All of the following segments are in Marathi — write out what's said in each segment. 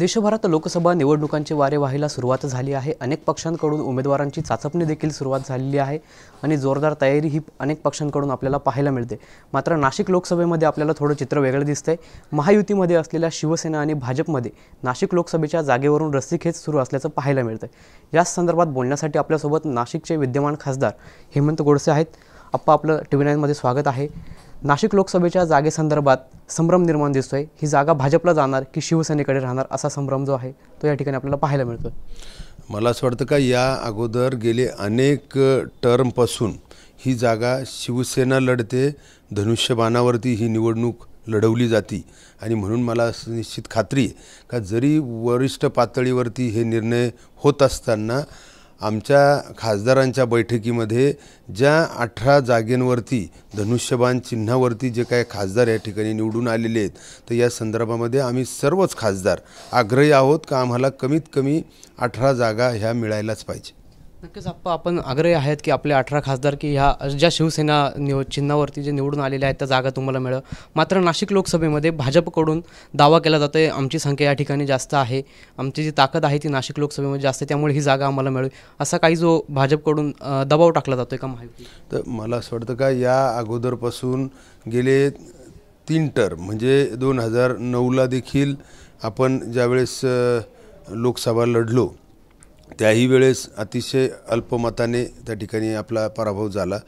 देशभरात लोकसभा निवडणुकांचे वारे व्हायला सुरुवात झाली आहे अनेक पक्षांकडून उमेदवारांची चाचपणी देखील सुरुवात झालेली आहे आणि जोरदार तयारी ही अनेक पक्षांकडून आपल्याला पाहायला मिळते मात्र नाशिक लोकसभेमध्ये आपल्याला थोडं चित्र वेगळं दिसतंय महायुतीमध्ये असलेल्या शिवसेना आणि भाजपमध्ये नाशिक लोकसभेच्या जागेवरून रस्सीखेच सुरू असल्याचं पाहायला मिळतंय याच संदर्भात बोलण्यासाठी आपल्यासोबत नाशिकचे विद्यमान खासदार हेमंत गोडसे आहेत आप्पा आपलं टी व्ही नाईनमध्ये स्वागत आहे नाशिक लोकसभेच्या जागेसंदर्भात संभ्रम निर्माण दिसतो आहे ही जागा भाजपला जाणार की शिवसेनेकडे राहणार असा संभ्रम जो आहे तो या ठिकाणी आपल्याला पाहायला मिळतो मला असं वाटतं का या अगोदर गेले अनेक टर्मपासून ही जागा शिवसेना लढते धनुष्यबाणावरती ही निवडणूक लढवली जाती आणि म्हणून मला निश्चित खात्री आहे का जरी वरिष्ठ पातळीवरती हे निर्णय होत असताना आमच्या खासदारांच्या बैठकीमध्ये ज्या अठरा जागेंवरती धनुष्यबाण चिन्हावरती जे काही खासदार या ठिकाणी निवडून आलेले आहेत तर या संदर्भामध्ये आम्ही सर्वच खासदार आग्रही आहोत का आम्हाला कमीत कमी अठरा जागा ह्या मिळायलाच पाहिजे नक्कीच आप्पा आपण आग्रही आहेत की आपले अठरा खासदार की ह्या ज्या शिवसेना निव चिन्हावरती जे निवडून आलेल्या आहेत त्या जागा तुम्हाला मिळं मात्र नाशिक लोकसभेमध्ये भाजपकडून दावा केला जातो आहे आमची संख्या या ठिकाणी जास्त आहे आमची जी ताकद आहे ती नाशिक लोकसभेमध्ये जास्त आहे त्यामुळे ही जागा आम्हाला मिळेल असा काही जो भाजपकडून दबाव टाकला जातो आहे का माहिती तर मला असं वाटतं का या अगोदरपासून गेले तीन टर्म म्हणजे दोन हजार नऊला देखील आपण ज्यावेळेस लोकसभा लढलो त्याही वेळेस अतिशय अल्पमताने त्या ठिकाणी आपला पराभव झाला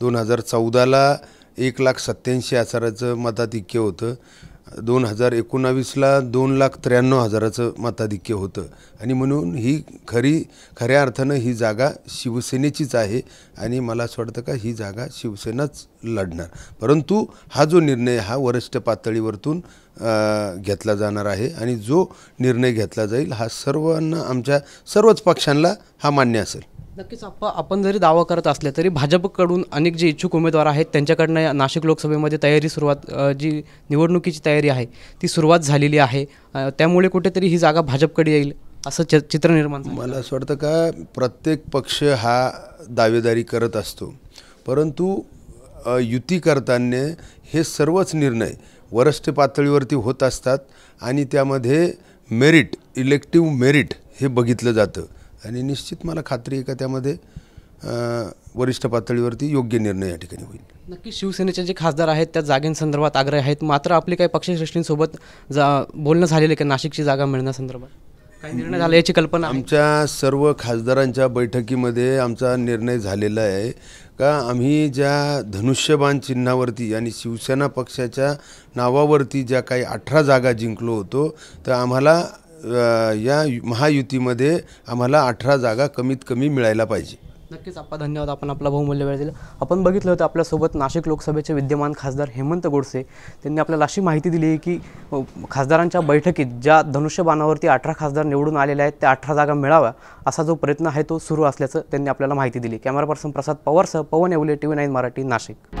दोन हजार चौदाला एक लाख सत्त्याऐंशी हजाराचं मताधिक्य होतं दोन हजार एकोणावीसला दोन लाख त्र्याण्णव हजाराचं मताधिक्य होतं आणि म्हणून ही खरी खऱ्या अर्थानं ही जागा शिवसेनेचीच आहे आणि मला असं वाटतं का ही जागा शिवसेनाच लढणार परंतु हा जो निर्णय हा वरिष्ठ पातळीवरतून घेतला जाणार आहे आणि जो निर्णय घेतला जाईल हा सर्वांना आमच्या सर्वच पक्षांना हा मान्य असेल नक्कीच आपण जरी दावा करत असले तरी भाजपकडून अनेक जे इच्छुक उमेदवार आहेत त्यांच्याकडनं नाशिक लोकसभेमध्ये तयारी सुरुवात जी निवडणुकीची तयारी आहे ती सुरुवात झालेली आहे त्यामुळे कुठेतरी ही जागा भाजपकडे येईल असं च चित्र निर्माण मला असं वाटतं का प्रत्येक पक्ष हा दावेदारी करत असतो परंतु युती करताना हे सर्वच निर्णय वरिष्ठ पातळीवरती होत असतात आणि त्यामध्ये मेरिट इलेक्टिव्ह मेरिट हे बघितलं जातं आणि निश्चित मला खात्री आहे का त्यामध्ये वरिष्ठ पातळीवरती योग्य निर्णय या ठिकाणी होईल नक्की शिवसेनेचे जे खासदार आहेत त्या जागेसंदर्भात आग्रह आहेत मात्र आपले काही पक्षश्रेष्ठींसोबत जा बोलणं झालेलं आहे का नाशिकची जागा मिळण्यासंदर्भात काही निर्णय झाला याची कल्पना आमच्या सर्व खासदारांच्या बैठकीमध्ये आमचा निर्णय झालेला आहे का आम्ही ज्या धनुष्यबाण चिन्हावरती आणि शिवसेना पक्षाच्या नावावरती ज्या काही अठरा जागा जिंकलो होतो तर आम्हाला या महायुतीमध्ये आम्हाला अठरा जागा कमीत कमी मिळायला पाहिजे नक्कीच आपला धन्यवाद आपण आपला बहुमूल्य वेळ दिला आपण बघितलं होतं आपल्यासोबत नाशिक लोकसभेचे विद्यमान खासदार हेमंत गोडसे त्यांनी आपल्याला अशी माहिती दिली की खासदारांच्या बैठकीत ज्या धनुष्यबाणावरती अठरा खासदार निवडून आलेले आहेत त्या अठरा जागा मिळाव्या असा जो प्रयत्न आहे तो सुरू असल्याचं त्यांनी आपल्याला माहिती दिली कॅमेरा पर्सन प्रसाद पवारसह Pawan Awale T V nine Marathi Nashik